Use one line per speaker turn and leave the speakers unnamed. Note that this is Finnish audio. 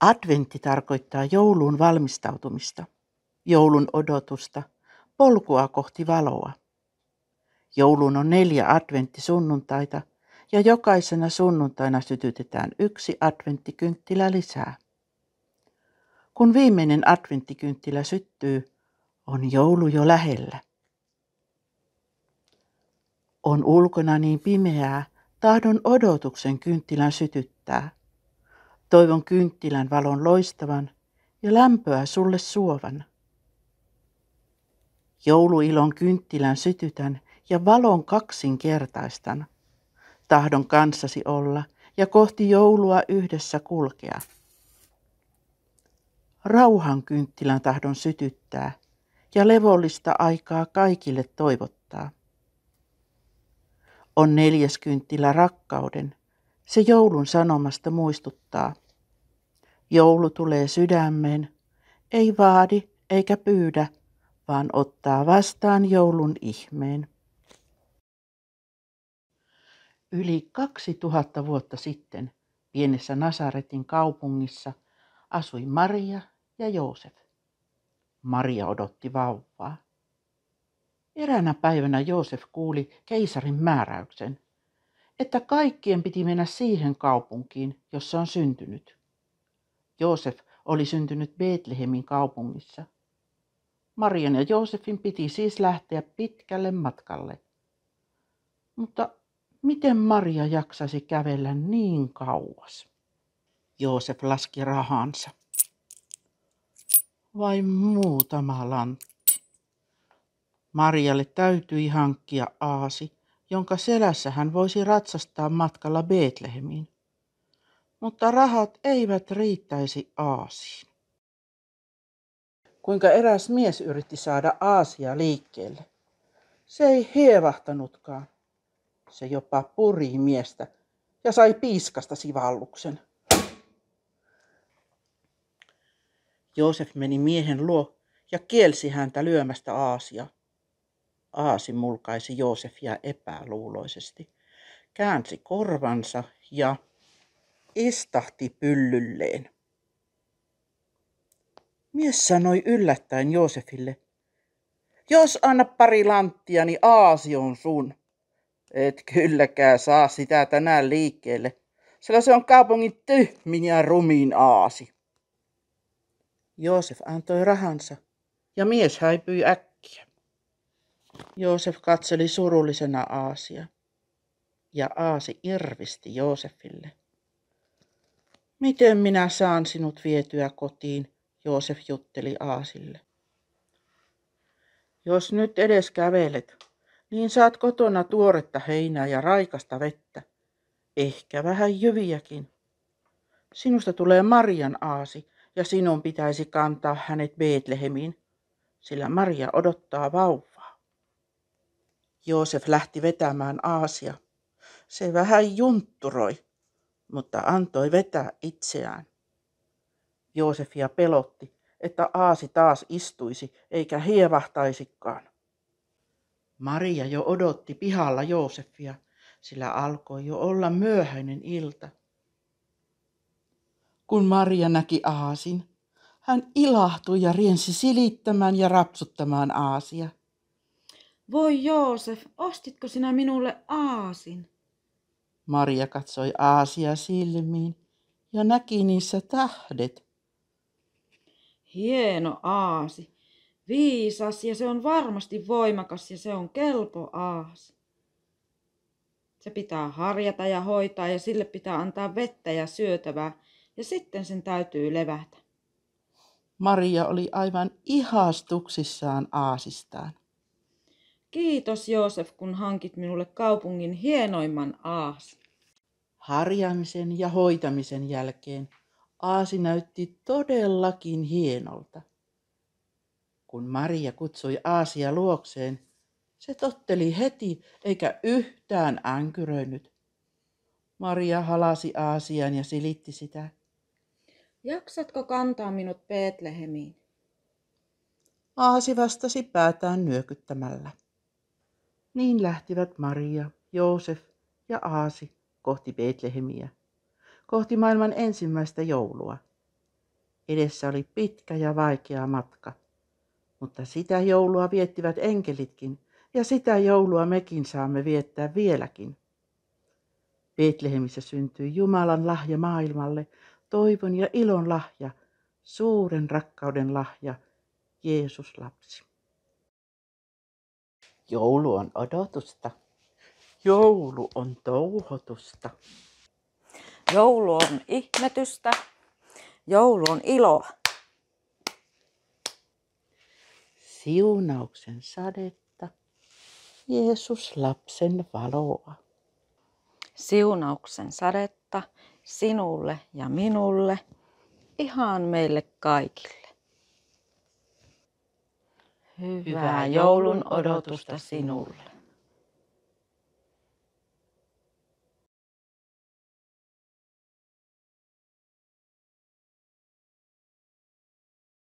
Adventti tarkoittaa joulun valmistautumista, joulun odotusta, polkua kohti valoa. Joulun on neljä adventtisunnuntaita ja jokaisena sunnuntaina sytytetään yksi adventtikynttilä lisää. Kun viimeinen adventtikynttilä syttyy, on joulu jo lähellä. On ulkona niin pimeää, tahdon odotuksen kynttilän sytyttää. Toivon kynttilän valon loistavan ja lämpöä sulle suovan. Jouluilon kynttilän sytytän ja valon kaksinkertaistan. Tahdon kanssasi olla ja kohti joulua yhdessä kulkea. Rauhan kynttilän tahdon sytyttää ja levollista aikaa kaikille toivottaa. On neljäs kynttilä rakkauden, se joulun sanomasta muistuttaa. Joulu tulee sydämeen, ei vaadi eikä pyydä, vaan ottaa vastaan joulun ihmeen. Yli 2000 vuotta sitten pienessä Nasaretin kaupungissa asui Maria ja Joosef. Maria odotti vauvaa. Eräänä päivänä Joosef kuuli keisarin määräyksen että kaikkien piti mennä siihen kaupunkiin, jossa on syntynyt. Joosef oli syntynyt Betlehemin kaupungissa. Marian ja Joosefin piti siis lähteä pitkälle matkalle. Mutta miten Maria jaksasi kävellä niin kauas? Joosef laski rahansa. Vain muutama lantti. Marjalle täytyi hankkia aasi jonka selässä hän voisi ratsastaa matkalla Betlehemiin. Mutta rahat eivät riittäisi Aasiin. Kuinka eräs mies yritti saada Aasia liikkeelle. Se ei hievahtanutkaan. Se jopa puri miestä ja sai piiskasta sivalluksen. Joosef meni miehen luo ja kielsi häntä lyömästä Aasia. Aasi mulkaisi Joosefia epäluuloisesti, käänsi korvansa ja istahti pyllylleen. Mies sanoi yllättäen Joosefille, jos anna pari lanttia, niin aasi on sun. Et kylläkään saa sitä tänään liikkeelle, sillä se on kaupungin tyhmin ja rumin aasi. Joosef antoi rahansa ja mies häipyi äkkiä. Joosef katseli surullisena Aasia, ja Aasi irvisti Joosefille. Miten minä saan sinut vietyä kotiin, Joosef jutteli Aasille. Jos nyt edes kävelet, niin saat kotona tuoretta heinää ja raikasta vettä, ehkä vähän jyviäkin. Sinusta tulee Marian aasi, ja sinun pitäisi kantaa hänet Betlehemiin, sillä Maria odottaa vauvaa. Joosef lähti vetämään Aasia. Se vähän juntturoi, mutta antoi vetää itseään. Joosefia pelotti, että Aasi taas istuisi eikä hievahtaisikaan. Maria jo odotti pihalla Joosefia, sillä alkoi jo olla myöhäinen ilta. Kun Maria näki Aasin, hän ilahtui ja riensi silittämään ja rapsuttamaan Aasia.
Voi Joosef, ostitko sinä minulle aasin?
Maria katsoi aasia silmiin ja näki niissä tähdet.
Hieno aasi, viisas ja se on varmasti voimakas ja se on kelpo aasi. Se pitää harjata ja hoitaa ja sille pitää antaa vettä ja syötävää ja sitten sen täytyy levätä.
Maria oli aivan ihastuksissaan aasistaan.
Kiitos Joosef, kun hankit minulle kaupungin hienoimman aas.
Harjaamisen ja hoitamisen jälkeen aasi näytti todellakin hienolta. Kun Maria kutsui aasia luokseen, se totteli heti eikä yhtään änkyröinyt. Maria halasi aasian ja silitti sitä.
Jaksatko kantaa minut Peetlehemiin?
Aasi vastasi päätään nyökyttämällä. Niin lähtivät Maria, Joosef ja Aasi kohti Betlehemiä, kohti maailman ensimmäistä joulua. Edessä oli pitkä ja vaikea matka, mutta sitä joulua viettivät enkelitkin ja sitä joulua mekin saamme viettää vieläkin. Betlehemissä syntyi Jumalan lahja maailmalle, toivon ja ilon lahja, suuren rakkauden lahja, Jeesus lapsi. Joulu on odotusta. Joulu on touhotusta.
Joulu on ihmetystä. Joulu on iloa.
Siunauksen sadetta. Jeesus lapsen valoa. Siunauksen sadetta
sinulle ja minulle, ihan meille kaikille. Hyvää joulun odotusta sinulle.